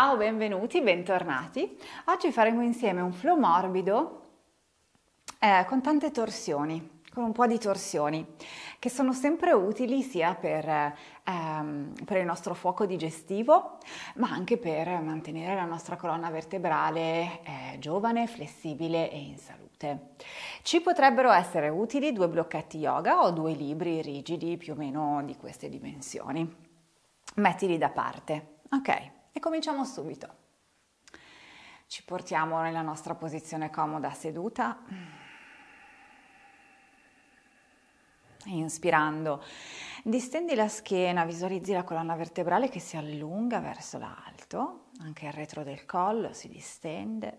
Ciao, benvenuti, bentornati. Oggi faremo insieme un flow morbido eh, con tante torsioni, con un po' di torsioni, che sono sempre utili sia per, eh, ehm, per il nostro fuoco digestivo, ma anche per mantenere la nostra colonna vertebrale eh, giovane, flessibile e in salute. Ci potrebbero essere utili due blocchetti yoga o due libri rigidi più o meno di queste dimensioni. Mettili da parte, ok? E cominciamo subito. Ci portiamo nella nostra posizione comoda seduta. Inspirando, distendi la schiena, visualizzi la colonna vertebrale che si allunga verso l'alto, anche il retro del collo si distende.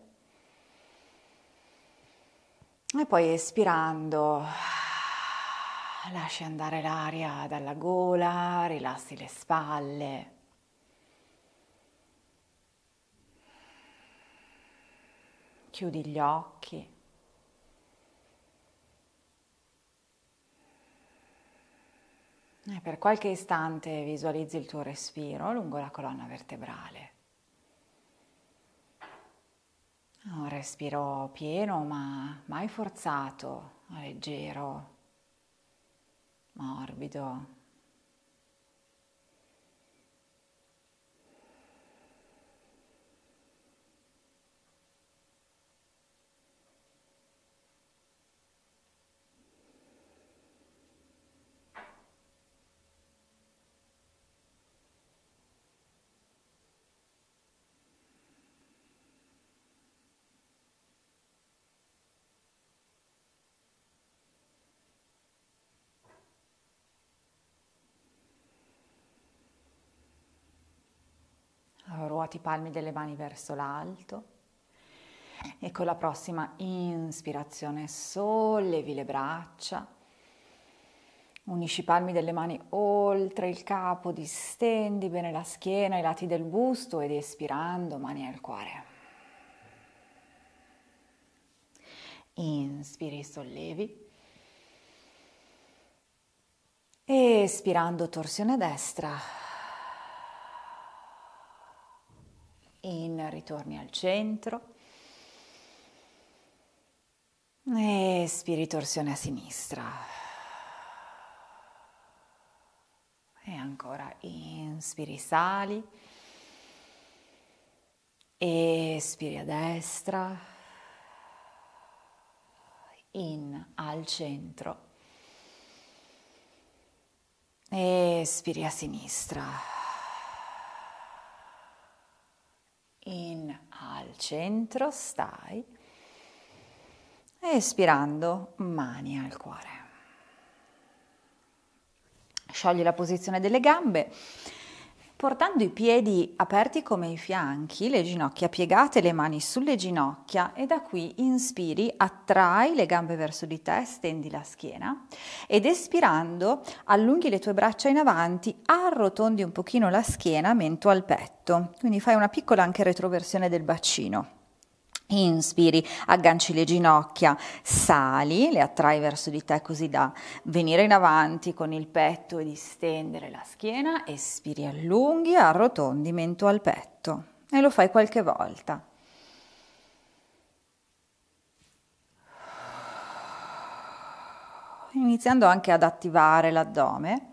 E poi espirando, lasci andare l'aria dalla gola, rilassi le spalle. chiudi gli occhi. E eh, per qualche istante visualizzi il tuo respiro lungo la colonna vertebrale. Un respiro pieno ma mai forzato, leggero, morbido. Eh, ruoti i palmi delle mani verso l'alto e con la prossima inspirazione sollevi le braccia, unisci i palmi delle mani oltre il capo, distendi bene la schiena, i lati del busto ed espirando mani al cuore. Inspiri, sollevi. Espirando torsione destra, in ritorni al centro. Espiri torsione a sinistra. E ancora inspiri sali. Espiri a destra. In al centro. Espiri a sinistra. in al centro stai espirando mani al cuore. Sciogli la posizione delle gambe Portando i piedi aperti come i fianchi, le ginocchia piegate, le mani sulle ginocchia e da qui inspiri, attrai le gambe verso di te, stendi la schiena ed espirando allunghi le tue braccia in avanti, arrotondi un pochino la schiena, mento al petto. Quindi fai una piccola anche retroversione del bacino. Inspiri, agganci le ginocchia, sali, le attrai verso di te così da venire in avanti con il petto e distendere la schiena, espiri, allunghi, arrotondi mento al petto e lo fai qualche volta. Iniziando anche ad attivare l'addome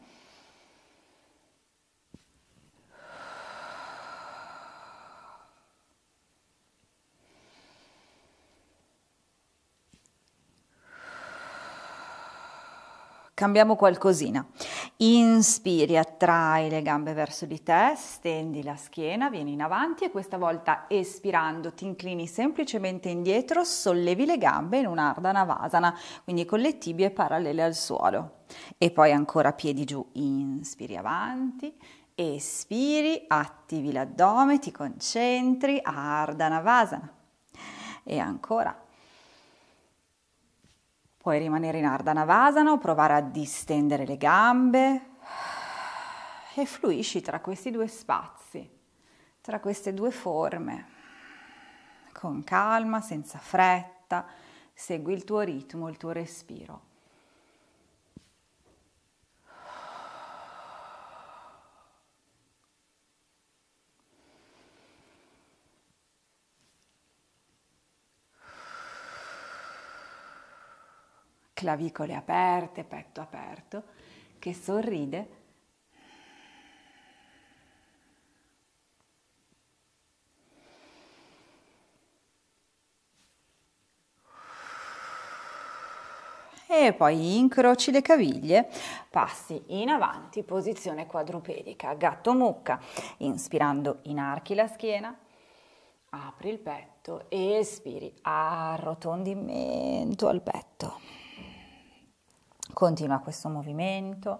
Cambiamo qualcosina. Inspiri, attrai le gambe verso di te, stendi la schiena, vieni in avanti e questa volta espirando ti inclini semplicemente indietro, sollevi le gambe in un'ardana vasana, quindi con le tibie parallele al suolo. E poi ancora piedi giù, inspiri avanti, espiri, attivi l'addome, ti concentri, ardana vasana. E ancora Puoi rimanere in Ardhanavasana provare a distendere le gambe e fluisci tra questi due spazi, tra queste due forme. Con calma, senza fretta, segui il tuo ritmo, il tuo respiro. clavicole aperte, petto aperto, che sorride. e poi incroci le caviglie, passi in avanti, posizione quadrupedica, gatto mucca, inspirando inarchi la schiena, apri il petto, espiri, arrotondi al petto. Continua questo movimento.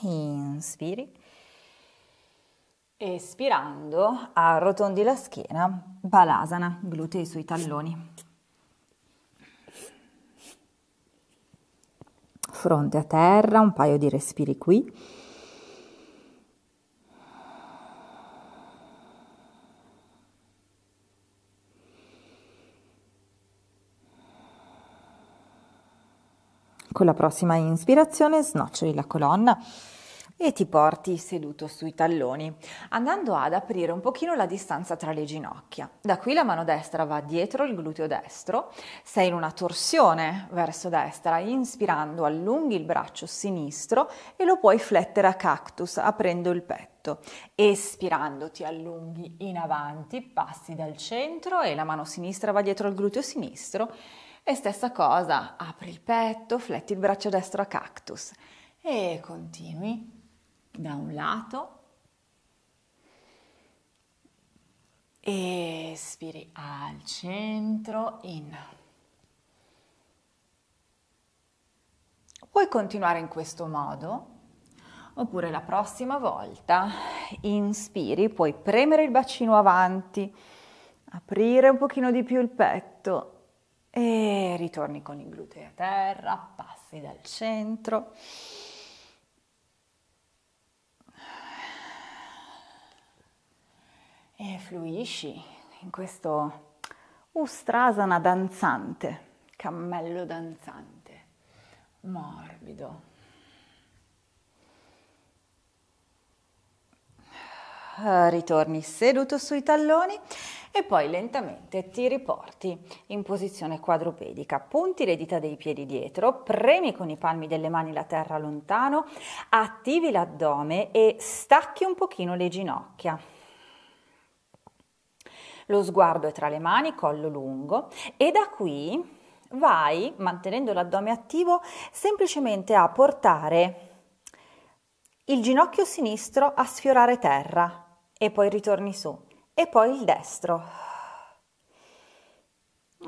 inspiri, espirando arrotondi la schiena, balasana, glutei sui talloni. fronte a terra, un paio di respiri qui. Con la prossima ispirazione snoccioli la colonna e ti porti seduto sui talloni, andando ad aprire un pochino la distanza tra le ginocchia. Da qui la mano destra va dietro il gluteo destro, sei in una torsione verso destra, inspirando allunghi il braccio sinistro e lo puoi flettere a cactus aprendo il petto. Espirando ti allunghi in avanti, passi dal centro e la mano sinistra va dietro al gluteo sinistro e stessa cosa, apri il petto, fletti il braccio destro a cactus e continui da un lato espiri al centro in. Puoi continuare in questo modo oppure la prossima volta inspiri, puoi premere il bacino avanti, aprire un pochino di più il petto e ritorni con i glutei a terra, passi dal centro. e fluisci in questo Ustrasana danzante, cammello danzante, morbido. Ritorni seduto sui talloni e poi lentamente ti riporti in posizione quadrupedica. Punti le dita dei piedi dietro, premi con i palmi delle mani la terra lontano, attivi l'addome e stacchi un pochino le ginocchia lo sguardo è tra le mani, collo lungo e da qui vai, mantenendo l'addome attivo, semplicemente a portare il ginocchio sinistro a sfiorare terra e poi ritorni su e poi il destro.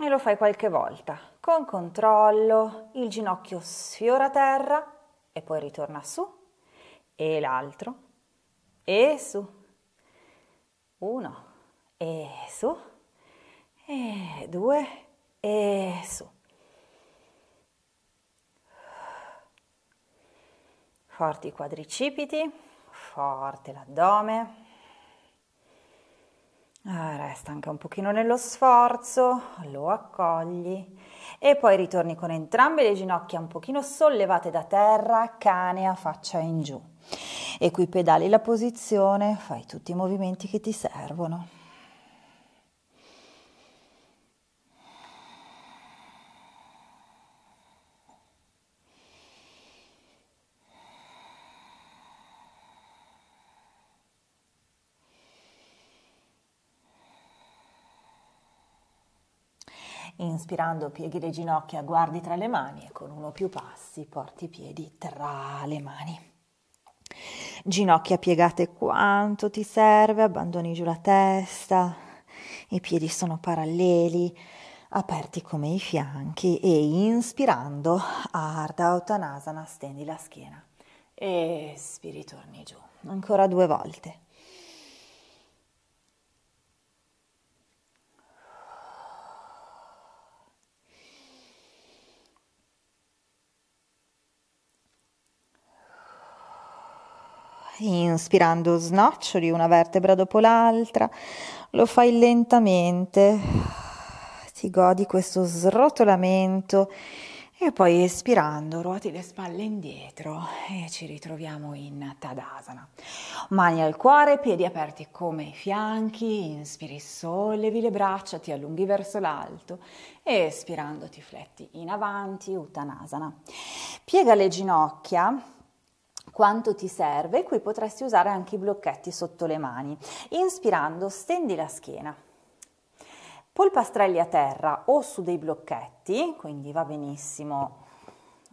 E lo fai qualche volta, con controllo, il ginocchio sfiora terra e poi ritorna su e l'altro e su. Uno e su, e due, e su. Forti i quadricipiti, forte l'addome. Ah, resta anche un pochino nello sforzo, lo accogli e poi ritorni con entrambe le ginocchia un pochino sollevate da terra, cane a faccia in giù. E qui pedali la posizione, fai tutti i movimenti che ti servono. inspirando pieghi le ginocchia, guardi tra le mani e con uno più passi porti i piedi tra le mani. Ginocchia piegate quanto ti serve, abbandoni giù la testa, i piedi sono paralleli, aperti come i fianchi e inspirando, Ardha Uttanasana, stendi la schiena. Espiri, torni giù. Ancora due volte. inspirando snoccioli una vertebra dopo l'altra, lo fai lentamente, ti godi questo srotolamento e poi espirando ruoti le spalle indietro e ci ritroviamo in Tadasana. Mani al cuore, piedi aperti come i fianchi, inspiri, sollevi le braccia, ti allunghi verso l'alto, espirando ti fletti in avanti, Uttanasana. Piega le ginocchia quanto ti serve, qui potresti usare anche i blocchetti sotto le mani. Inspirando stendi la schiena, polpastrelli a terra o su dei blocchetti, quindi va benissimo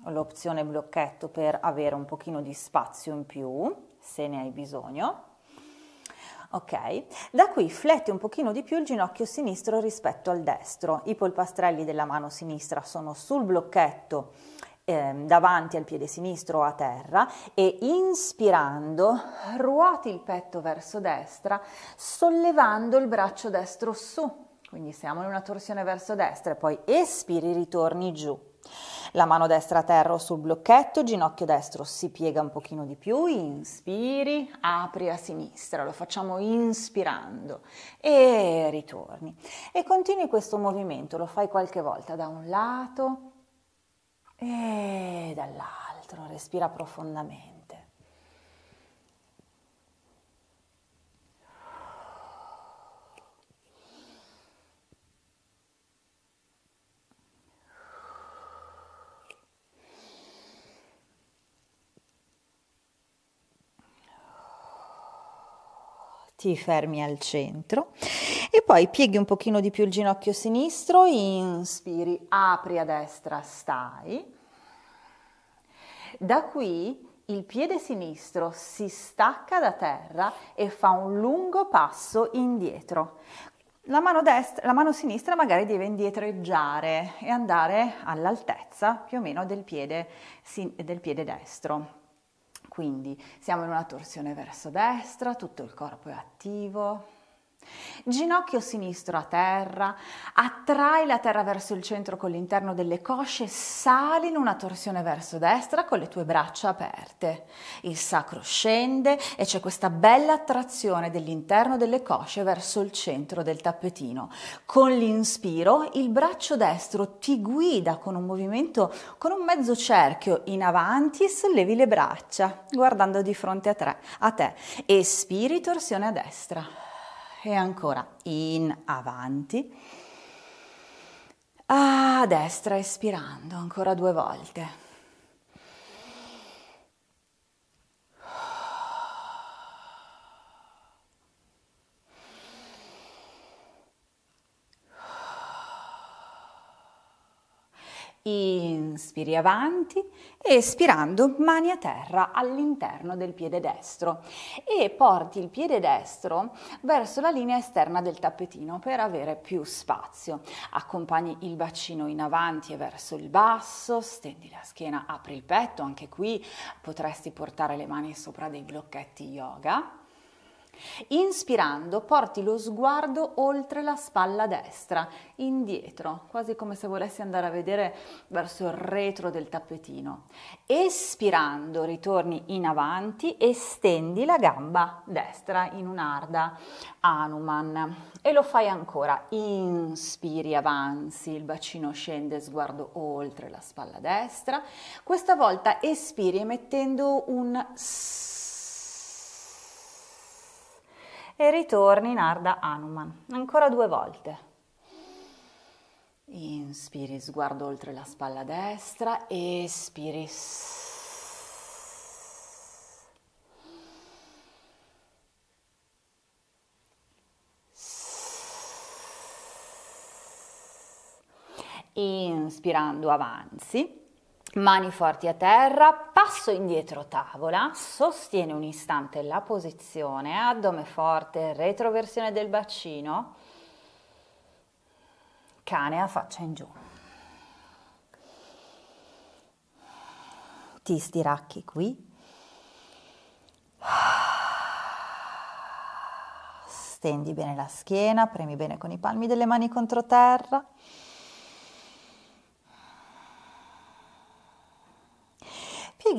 l'opzione blocchetto per avere un pochino di spazio in più, se ne hai bisogno. Ok, da qui fletti un pochino di più il ginocchio sinistro rispetto al destro, i polpastrelli della mano sinistra sono sul blocchetto Ehm, davanti al piede sinistro a terra e inspirando ruoti il petto verso destra sollevando il braccio destro su. Quindi siamo in una torsione verso destra e poi espiri, ritorni giù. La mano destra a terra o sul blocchetto, ginocchio destro si piega un pochino di più, inspiri, apri a sinistra, lo facciamo inspirando e ritorni. E continui questo movimento, lo fai qualche volta da un lato e dall'altro respira profondamente. ti fermi al centro e poi pieghi un pochino di più il ginocchio sinistro, inspiri, apri a destra, stai. Da qui il piede sinistro si stacca da terra e fa un lungo passo indietro. La mano, destra, la mano sinistra magari deve indietreggiare e andare all'altezza più o meno del piede, del piede destro. Quindi siamo in una torsione verso destra, tutto il corpo è attivo, Ginocchio sinistro a terra, attrai la terra verso il centro con l'interno delle cosce, sali in una torsione verso destra con le tue braccia aperte. Il sacro scende e c'è questa bella attrazione dell'interno delle cosce verso il centro del tappetino. Con l'inspiro il braccio destro ti guida con un movimento, con un mezzo cerchio in avanti e sollevi le braccia guardando di fronte a te. Espiri torsione a destra e ancora in avanti. A destra, espirando ancora due volte. Inspiri avanti, espirando mani a terra all'interno del piede destro e porti il piede destro verso la linea esterna del tappetino per avere più spazio. Accompagni il bacino in avanti e verso il basso, stendi la schiena, apri il petto, anche qui potresti portare le mani sopra dei blocchetti yoga Inspirando, porti lo sguardo oltre la spalla destra, indietro, quasi come se volessi andare a vedere verso il retro del tappetino. Espirando, ritorni in avanti e stendi la gamba destra in un'arda Anuman. E lo fai ancora. Inspiri, avanzi, il bacino scende, sguardo oltre la spalla destra. Questa volta espiri emettendo un e ritorni in Arda Hanuman, ancora due volte. Inspiri, sguardo oltre la spalla destra, espiri. Inspirando avanzi Mani forti a terra, passo indietro tavola, sostiene un istante la posizione, addome forte, retroversione del bacino, cane a faccia in giù. Ti stiracchi qui. Stendi bene la schiena, premi bene con i palmi delle mani contro terra.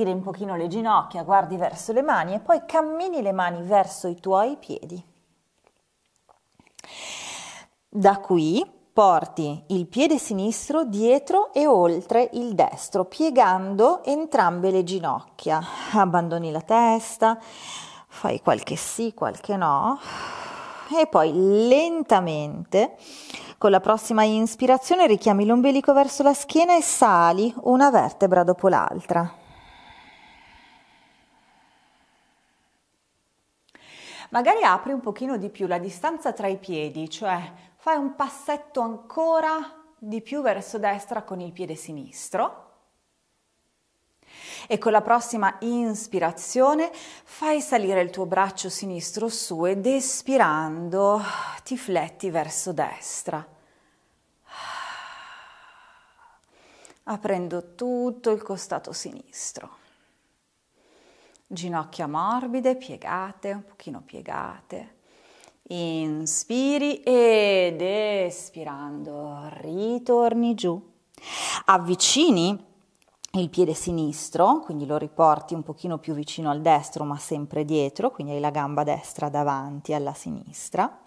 righi un pochino le ginocchia, guardi verso le mani e poi cammini le mani verso i tuoi piedi. Da qui porti il piede sinistro dietro e oltre il destro, piegando entrambe le ginocchia. Abbandoni la testa, fai qualche sì, qualche no e poi lentamente con la prossima inspirazione richiami l'ombelico verso la schiena e sali una vertebra dopo l'altra. Magari apri un pochino di più la distanza tra i piedi, cioè fai un passetto ancora di più verso destra con il piede sinistro. E con la prossima inspirazione fai salire il tuo braccio sinistro su ed espirando ti fletti verso destra. Aprendo tutto il costato sinistro ginocchia morbide, piegate, un pochino piegate. Inspiri ed espirando, ritorni giù. Avvicini il piede sinistro, quindi lo riporti un pochino più vicino al destro ma sempre dietro, quindi hai la gamba destra davanti alla sinistra,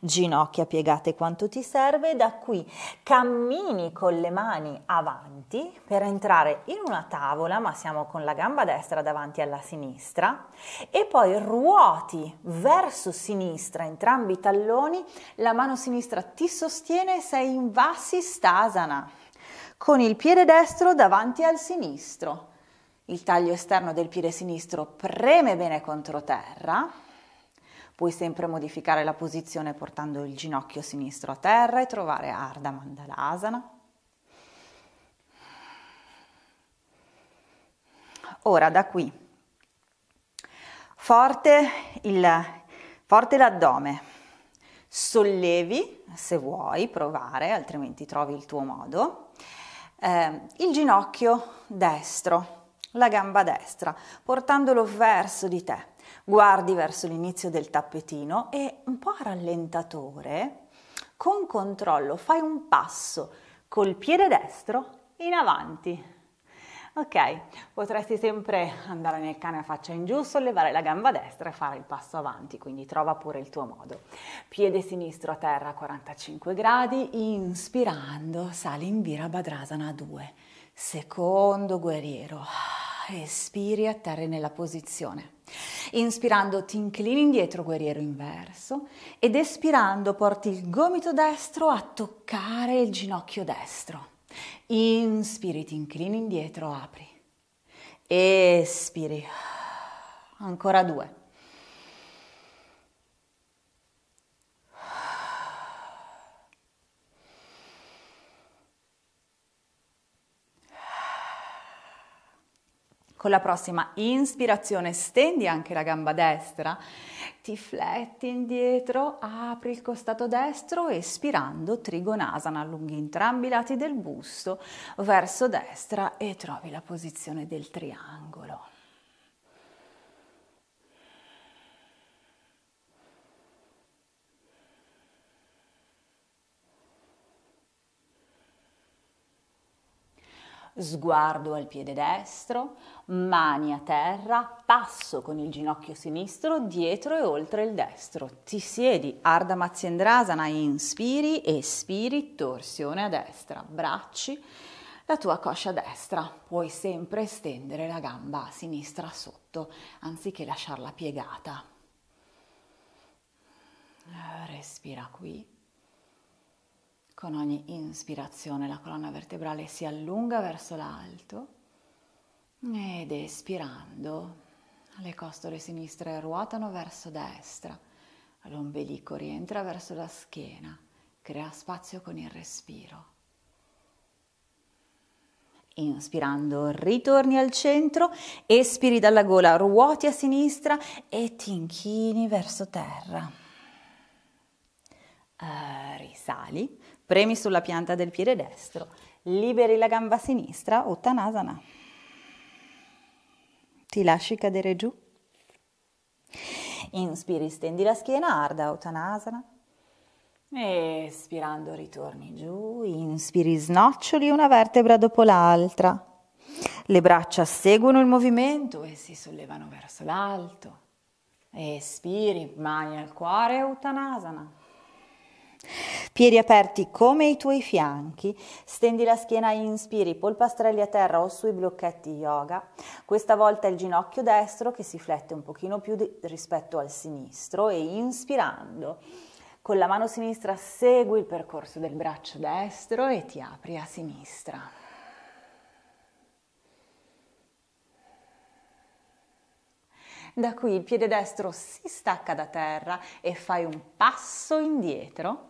ginocchia piegate quanto ti serve, da qui cammini con le mani avanti per entrare in una tavola, ma siamo con la gamba destra davanti alla sinistra, e poi ruoti verso sinistra entrambi i talloni, la mano sinistra ti sostiene e sei in Vassistasana con il piede destro davanti al sinistro. Il taglio esterno del piede sinistro preme bene contro terra, puoi sempre modificare la posizione portando il ginocchio sinistro a terra e trovare Ardha Mandalasana. Ora da qui, forte, il, forte l'addome, sollevi se vuoi provare, altrimenti trovi il tuo modo eh, il ginocchio destro, la gamba destra, portandolo verso di te. Guardi verso l'inizio del tappetino e un po' a rallentatore, con controllo, fai un passo col piede destro in avanti. Ok, potresti sempre andare nel cane a faccia in giù, sollevare la gamba destra e fare il passo avanti, quindi trova pure il tuo modo. Piede sinistro a terra a 45 gradi, inspirando, sali in Virabhadrasana 2. Secondo guerriero, espiri a terra nella posizione. Inspirando ti inclini indietro, guerriero inverso, ed espirando porti il gomito destro a toccare il ginocchio destro. Inspiri, ti inclini indietro, apri. Espiri. Ancora due. Con la prossima ispirazione stendi anche la gamba destra, ti fletti indietro, apri il costato destro, espirando trigonasana, allunghi entrambi i lati del busto verso destra e trovi la posizione del triangolo. sguardo al piede destro, mani a terra, passo con il ginocchio sinistro dietro e oltre il destro. Ti siedi, Ardha Matsyendrasana, inspiri, espiri, torsione a destra, bracci, la tua coscia destra. Puoi sempre stendere la gamba a sinistra sotto, anziché lasciarla piegata. Respira qui con ogni inspirazione la colonna vertebrale si allunga verso l'alto ed espirando le costole sinistre ruotano verso destra, l'ombelico rientra verso la schiena, crea spazio con il respiro. Inspirando, ritorni al centro, espiri dalla gola, ruoti a sinistra e ti inchini verso terra. Uh, risali, premi sulla pianta del piede destro, liberi la gamba sinistra, Uttanasana. Ti lasci cadere giù. Inspiri, stendi la schiena, Arda Uttanasana. Espirando ritorni giù, inspiri, snoccioli una vertebra dopo l'altra. Le braccia seguono il movimento e si sollevano verso l'alto. Espiri, mani al cuore, Uttanasana. Piedi aperti come i tuoi fianchi, stendi la schiena, inspiri, polpastrelli a terra o sui blocchetti yoga. Questa volta il ginocchio destro che si flette un pochino più di, rispetto al sinistro e inspirando con la mano sinistra segui il percorso del braccio destro e ti apri a sinistra. Da qui il piede destro si stacca da terra e fai un passo indietro.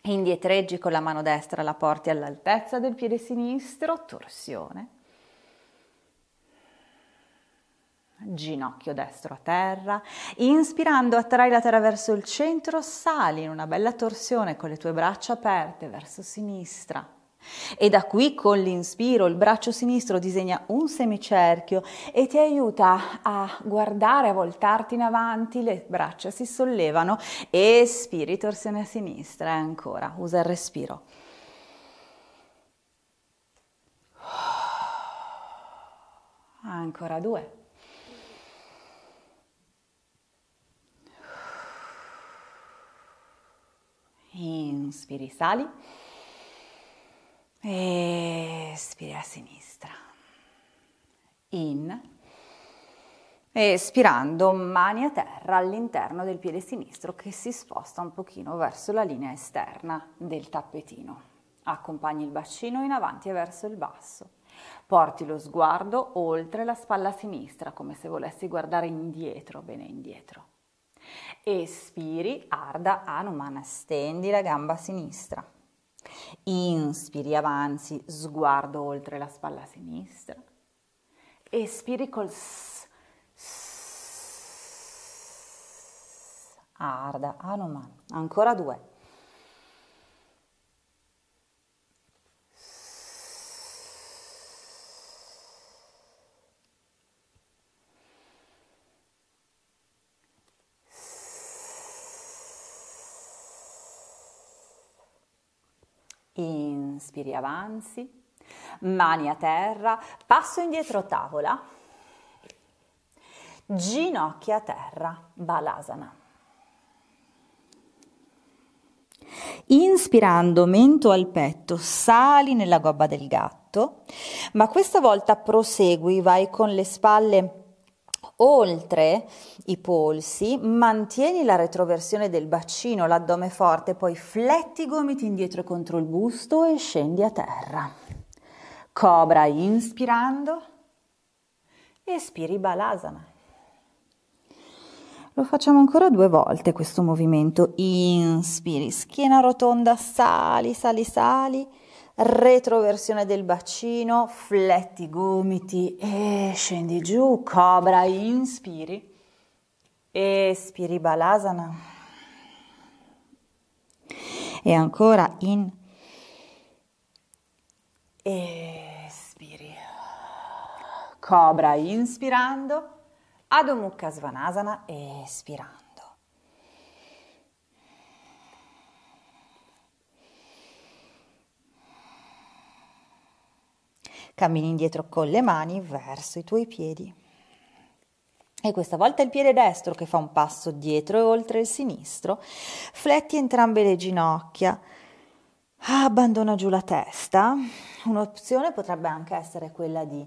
E indietreggi con la mano destra, la porti all'altezza del piede sinistro, torsione. ginocchio destro a terra, inspirando attrai la terra verso il centro, sali in una bella torsione con le tue braccia aperte verso sinistra, e da qui con l'inspiro il braccio sinistro disegna un semicerchio e ti aiuta a guardare, a voltarti in avanti, le braccia si sollevano, espiri, torsione a sinistra e ancora, usa il respiro. Ancora due. Inspiri, sali. E espira a sinistra. In. Espirando, mani a terra all'interno del piede sinistro che si sposta un pochino verso la linea esterna del tappetino. Accompagni il bacino in avanti e verso il basso. Porti lo sguardo oltre la spalla sinistra, come se volessi guardare indietro, bene indietro. Espiri, arda, Anumana, stendi la gamba sinistra. Inspiri avanzi, sguardo oltre la spalla sinistra. Espiri col s, s. Arda, Anuman. Ancora due. inspiri avanzi, mani a terra, passo indietro tavola, ginocchia a terra, balasana. Inspirando mento al petto, sali nella gobba del gatto, ma questa volta prosegui, vai con le spalle oltre i polsi, mantieni la retroversione del bacino, l'addome forte, poi fletti i gomiti indietro contro il busto e scendi a terra. Cobra inspirando, espiri balasana. Lo facciamo ancora due volte questo movimento. Inspiri, schiena rotonda, sali, sali, sali retroversione del bacino, fletti i gomiti e scendi giù, cobra, inspiri, espiri balasana. E ancora in espiri. Cobra inspirando, Adho Mukha Svanasana espirando. cammini indietro con le mani verso i tuoi piedi. E questa volta il piede destro che fa un passo dietro e oltre il sinistro, fletti entrambe le ginocchia, abbandona giù la testa. Un'opzione potrebbe anche essere quella di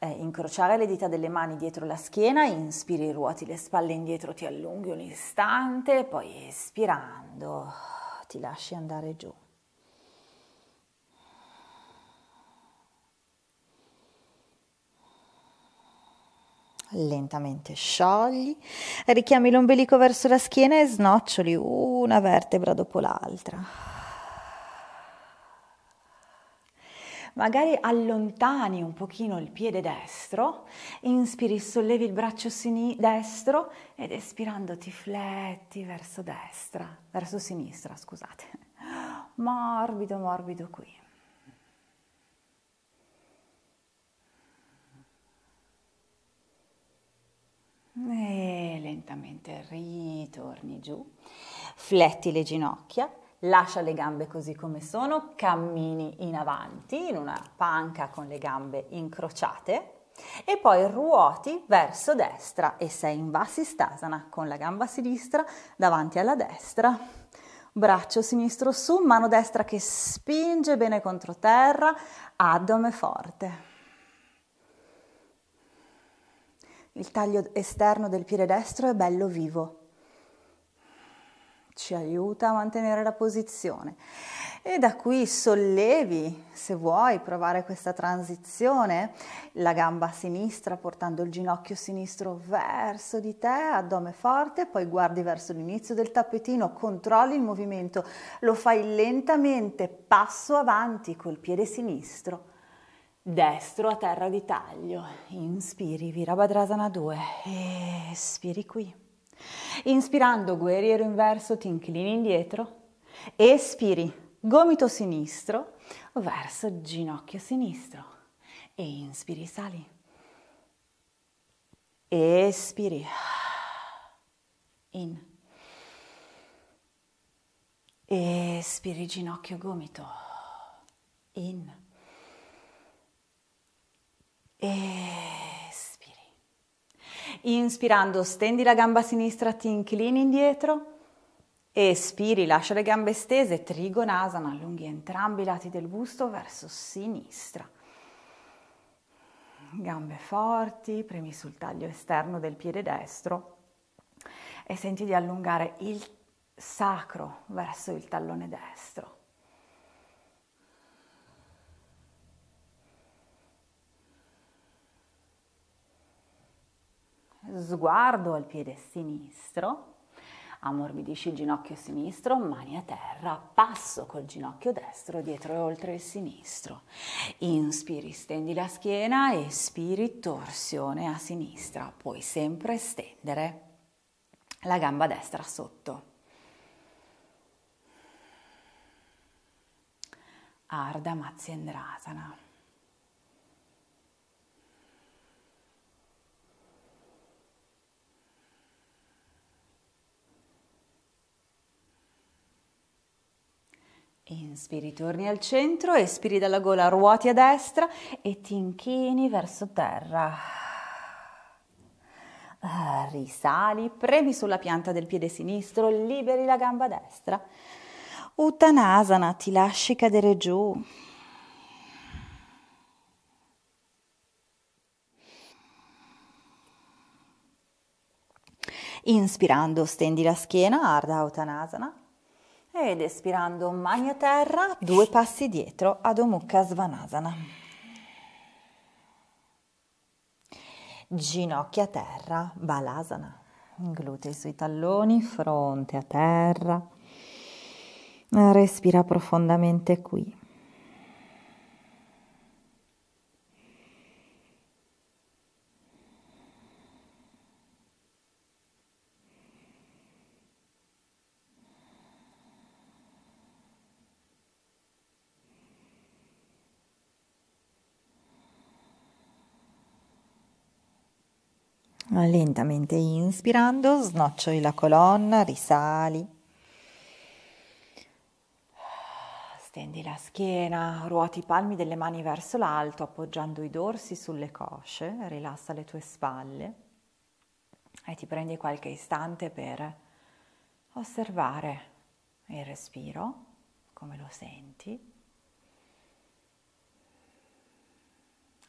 eh, incrociare le dita delle mani dietro la schiena, inspiri, ruoti le spalle indietro, ti allunghi un istante, poi espirando ti lasci andare giù. lentamente sciogli, richiami l'ombelico verso la schiena e snoccioli una vertebra dopo l'altra. Magari allontani un pochino il piede destro, inspiri, sollevi il braccio sin- destro ed espirando ti fletti verso destra, verso sinistra, scusate. Morbido, morbido qui. E eh, lentamente ritorni giù, fletti le ginocchia, lascia le gambe così come sono, cammini in avanti in una panca con le gambe incrociate e poi ruoti verso destra e sei in Vassistasana con la gamba sinistra davanti alla destra. Braccio sinistro su, mano destra che spinge bene contro terra, addome forte. Il taglio esterno del piede destro è bello vivo. Ci aiuta a mantenere la posizione. E da qui sollevi, se vuoi provare questa transizione, la gamba sinistra portando il ginocchio sinistro verso di te, addome forte, poi guardi verso l'inizio del tappetino, controlli il movimento, lo fai lentamente, passo avanti col piede sinistro destro a terra di taglio. Inspiri, Virabhadrasana 2. Espiri qui. Inspirando, guerriero inverso, ti inclini indietro. Espiri, gomito sinistro verso ginocchio sinistro. E inspiri, sali. Espiri. In. Espiri, ginocchio, gomito. In Espiri. Inspirando, stendi la gamba sinistra, ti inclini indietro. Espiri, lascia le gambe stese, trigonasana, allunghi entrambi i lati del busto verso sinistra. Gambe forti, premi sul taglio esterno del piede destro e senti di allungare il sacro verso il tallone destro. sguardo al piede sinistro, ammorbidisci il ginocchio sinistro, mani a terra, passo col ginocchio destro dietro e oltre il sinistro. Inspiri, stendi la schiena, espiri, torsione a sinistra, puoi sempre stendere la gamba destra sotto. Arda Matsyendrasana. Inspiri, torni al centro, espiri dalla gola, ruoti a destra e ti inchini verso terra. Risali, premi sulla pianta del piede sinistro, liberi la gamba destra. Uttanasana, ti lasci cadere giù. Inspirando, stendi la schiena, arda Uttanasana ed espirando magna terra, due passi dietro ad Omukha Svanasana. Ginocchia a terra, Balasana. Glutei sui talloni, fronte a terra. Respira profondamente qui. lentamente inspirando, snoccioli la colonna, risali. Stendi la schiena, ruoti i palmi delle mani verso l'alto, appoggiando i dorsi sulle cosce, rilassa le tue spalle e ti prendi qualche istante per osservare il respiro, come lo senti,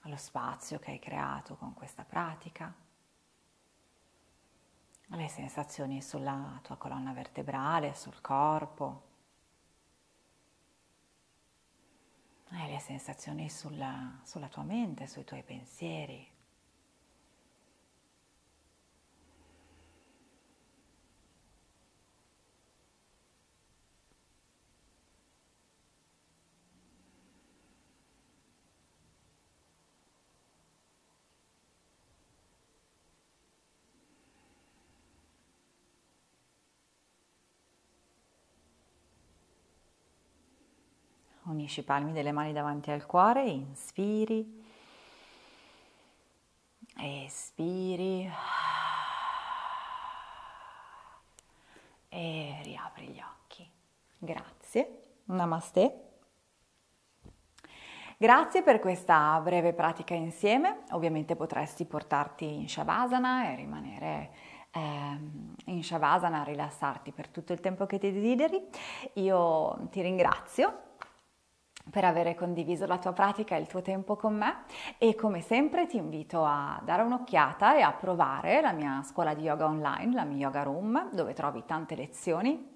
lo spazio che hai creato con questa pratica le sensazioni sulla tua colonna vertebrale, sul corpo, e le sensazioni sulla, sulla tua mente, sui tuoi pensieri. Unisci i palmi delle mani davanti al cuore, inspiri, espiri e riapri gli occhi. Grazie, namaste. Grazie per questa breve pratica insieme, ovviamente potresti portarti in Shavasana e rimanere ehm, in Shavasana, rilassarti per tutto il tempo che ti desideri. Io ti ringrazio per aver condiviso la tua pratica e il tuo tempo con me e come sempre ti invito a dare un'occhiata e a provare la mia scuola di yoga online, la mia yoga room, dove trovi tante lezioni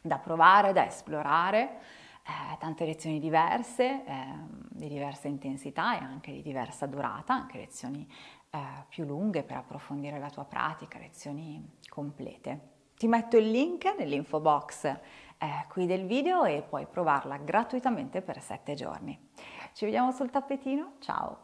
da provare, da esplorare, eh, tante lezioni diverse, eh, di diversa intensità e anche di diversa durata, anche lezioni eh, più lunghe per approfondire la tua pratica, lezioni complete. Ti metto il link nell'info box eh, qui del video e puoi provarla gratuitamente per 7 giorni. Ci vediamo sul tappetino, ciao!